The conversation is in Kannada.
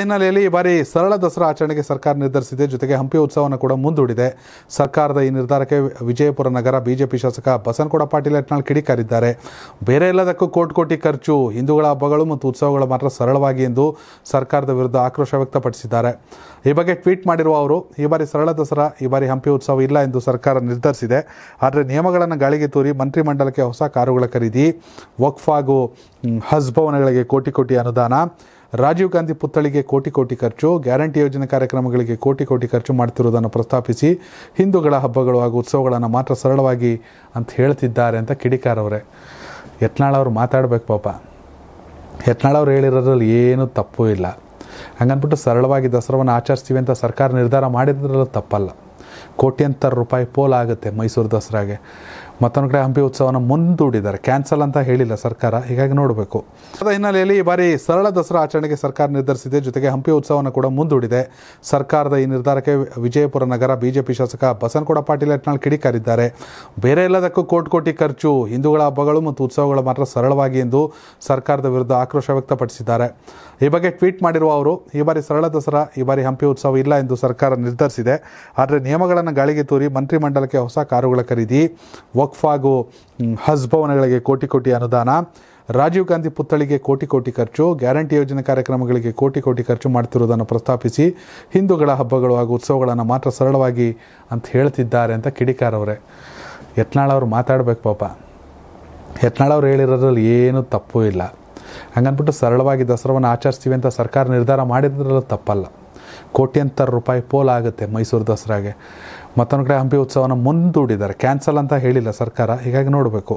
ಹಿನ್ನೆಲೆಯಲ್ಲಿ ಈ ಬಾರಿ ಸರಳ ದಸರಾ ಆಚರಣೆಗೆ ಸರ್ಕಾರ ನಿರ್ಧರಿಸಿದೆ ಜೊತೆಗೆ ಹಂಪಿ ಉತ್ಸವವನ್ನು ಕೂಡ ಮುಂದೂಡಿದೆ ಸರ್ಕಾರದ ಈ ನಿರ್ಧಾರಕ್ಕೆ ವಿಜಯಪುರ ನಗರ ಬಿಜೆಪಿ ಶಾಸಕ ಬಸನಗೌಡ ಪಾಟೀಲ್ ಯತ್ನಾಳ್ ಕಿಡಿಕಾರಿದ್ದಾರೆ ಬೇರೆ ಎಲ್ಲದಕ್ಕೂ ಕೋಟಿ ಕೋಟಿ ಖರ್ಚು ಹಿಂದೂಗಳ ಹಬ್ಬಗಳು ಮತ್ತು ಉತ್ಸವಗಳು ಮಾತ್ರ ಸರಳವಾಗಿ ಎಂದು ಸರ್ಕಾರದ ವಿರುದ್ಧ ಆಕ್ರೋಶ ವ್ಯಕ್ತಪಡಿಸಿದ್ದಾರೆ ಈ ಬಗ್ಗೆ ಟ್ವೀಟ್ ಮಾಡಿರುವ ಅವರು ಈ ಬಾರಿ ಸರಳ ದಸರಾ ಈ ಬಾರಿ ಹಂಪಿ ಉತ್ಸವ ಇಲ್ಲ ಎಂದು ಸರ್ಕಾರ ನಿರ್ಧರಿಸಿದೆ ಆದರೆ ನಿಯಮಗಳನ್ನು ಗಾಳಿಗೆ ತೂರಿ ಮಂತ್ರಿಮಂಡಲಕ್ಕೆ ಹೊಸ ಕಾರುಗಳ ಖರೀದಿ ವಕ್ಫ್ ಹಾಗೂ ಹಜ್ ಭವನಗಳಿಗೆ ಕೋಟಿ ಕೋಟಿ ಅನುದಾನ ರಾಜೀವ್ ಗಾಂಧಿ ಪುತ್ಥಳಿಗೆ ಕೋಟಿ ಕೋಟಿ ಖರ್ಚು ಗ್ಯಾರಂಟಿ ಯೋಜನೆ ಕಾರ್ಯಕ್ರಮಗಳಿಗೆ ಕೋಟಿ ಕೋಟಿ ಖರ್ಚು ಮಾಡ್ತಿರುವುದನ್ನು ಪ್ರಸ್ತಾಪಿಸಿ ಹಿಂದೂಗಳ ಹಬ್ಬಗಳು ಹಾಗೂ ಉತ್ಸವಗಳನ್ನು ಮಾತ್ರ ಸರಳವಾಗಿ ಅಂತ ಹೇಳ್ತಿದ್ದಾರೆ ಅಂತ ಕಿಡಿಕಾರ್ ಅವರೇ ಯತ್ನಾಳ್ ಅವ್ರು ಮಾತಾಡಬೇಕು ಪಾಪ ಯತ್ನಾಳ್ ಅವ್ರು ಹೇಳಿರೋದ್ರಲ್ಲಿ ಏನೂ ತಪ್ಪು ಇಲ್ಲ ಹಂಗನ್ಬಿಟ್ಟು ಸರಳವಾಗಿ ದಸರಾವನ್ನು ಆಚರಿಸ್ತೀವಿ ಅಂತ ಸರ್ಕಾರ ನಿರ್ಧಾರ ಮಾಡಿದ್ರಲ್ಲೂ ತಪ್ಪಲ್ಲ ಕೋಟ್ಯಂತರ ರೂಪಾಯಿ ಪೋಲ್ ಆಗುತ್ತೆ ಮೈಸೂರು ದಸರಾಗೆ ಮತ್ತೊಂದು ಕಡೆ ಹಂಪಿ ಉತ್ಸವನ ಮುಂದೂಡಿದ್ದಾರೆ ಕ್ಯಾನ್ಸಲ್ ಅಂತ ಹೇಳಿಲ್ಲ ಸರ್ಕಾರ ಹೀಗಾಗಿ ನೋಡಬೇಕು ಅದ ಹಿನ್ನೆಲೆಯಲ್ಲಿ ಈ ಬಾರಿ ಸರಳ ದಸರಾ ಆಚರಣೆಗೆ ಸರ್ಕಾರ ನಿರ್ಧರಿಸಿದೆ ಜೊತೆಗೆ ಹಂಪಿ ಉತ್ಸವನ ಕೂಡ ಮುಂದೂಡಿದೆ ಸರ್ಕಾರದ ಈ ನಿರ್ಧಾರಕ್ಕೆ ವಿಜಯಪುರ ನಗರ ಬಿಜೆಪಿ ಶಾಸಕ ಬಸನಗೌಡ ಪಾಟೀಲ್ ಯತ್ನಾಳ್ ಕಿಡಿಕಾರಿದ್ದಾರೆ ಬೇರೆ ಎಲ್ಲದಕ್ಕೂ ಕೋಟಿ ಕೋಟಿ ಖರ್ಚು ಹಿಂದೂಗಳ ಹಬ್ಬಗಳು ಮತ್ತು ಉತ್ಸವಗಳು ಮಾತ್ರ ಸರಳವಾಗಿ ಎಂದು ಸರ್ಕಾರದ ವಿರುದ್ಧ ಆಕ್ರೋಶ ವ್ಯಕ್ತಪಡಿಸಿದ್ದಾರೆ ಈ ಬಗ್ಗೆ ಟ್ವೀಟ್ ಮಾಡಿರುವ ಅವರು ಈ ಬಾರಿ ಸರಳ ದಸರಾ ಈ ಬಾರಿ ಹಂಪಿ ಉತ್ಸವ ಇಲ್ಲ ಎಂದು ಸರ್ಕಾರ ನಿರ್ಧರಿಸಿದೆ ಆದರೆ ನಿಯಮಗಳನ್ನು ಗಾಳಿಗೆ ತೂರಿ ಮಂತ್ರಿಮಂಡಲಕ್ಕೆ ಹೊಸ ಕಾರುಗಳ ಖರೀದಿ ವಕ್ಫ್ ಹಾಗೂ ಭವನಗಳಿಗೆ ಕೋಟಿ ಕೋಟಿ ಅನುದಾನ ರಾಜೀವ್ ಗಾಂಧಿ ಪುತ್ಥಳಿಗೆ ಕೋಟಿ ಕೋಟಿ ಖರ್ಚು ಗ್ಯಾರಂಟಿ ಯೋಜನೆ ಕಾರ್ಯಕ್ರಮಗಳಿಗೆ ಕೋಟಿ ಕೋಟಿ ಖರ್ಚು ಮಾಡ್ತಿರುವುದನ್ನು ಪ್ರಸ್ತಾಪಿಸಿ ಹಿಂದೂಗಳ ಹಬ್ಬಗಳು ಹಾಗೂ ಉತ್ಸವಗಳನ್ನು ಮಾತ್ರ ಸರಳವಾಗಿ ಅಂತ ಹೇಳ್ತಿದ್ದಾರೆ ಅಂತ ಕಿಡಿಕಾರವರೇ ಯತ್ನಾಳ್ ಅವರು ಮಾತಾಡಬೇಕು ಪಾಪ ಯತ್ನಾಳ್ ಅವರು ಹೇಳಿರೋದ್ರಲ್ಲಿ ಏನೂ ತಪ್ಪು ಇಲ್ಲ ಹಂಗನ್ಬಿಟ್ಟು ಸರಳವಾಗಿ ದಸರಾವನ್ನು ಆಚರಿಸ್ತೀವಿ ಅಂತ ಸರ್ಕಾರ ನಿರ್ಧಾರ ಮಾಡಿದ್ರಲ್ಲೂ ತಪ್ಪಲ್ಲ ಕೋಟ್ಯಂತರ ರೂಪಾಯಿ ಆಗುತ್ತೆ ಮೈಸೂರು ದಸರಾಗೆ ಮತ್ತೊಂದು ಕಡೆ ಹಂಪಿ ಉತ್ಸವನ ಮುಂದೂಡಿದ್ದಾರೆ ಕ್ಯಾನ್ಸಲ್ ಅಂತ ಹೇಳಿಲ್ಲ ಸರ್ಕಾರ ಹೀಗಾಗಿ ನೋಡಬೇಕು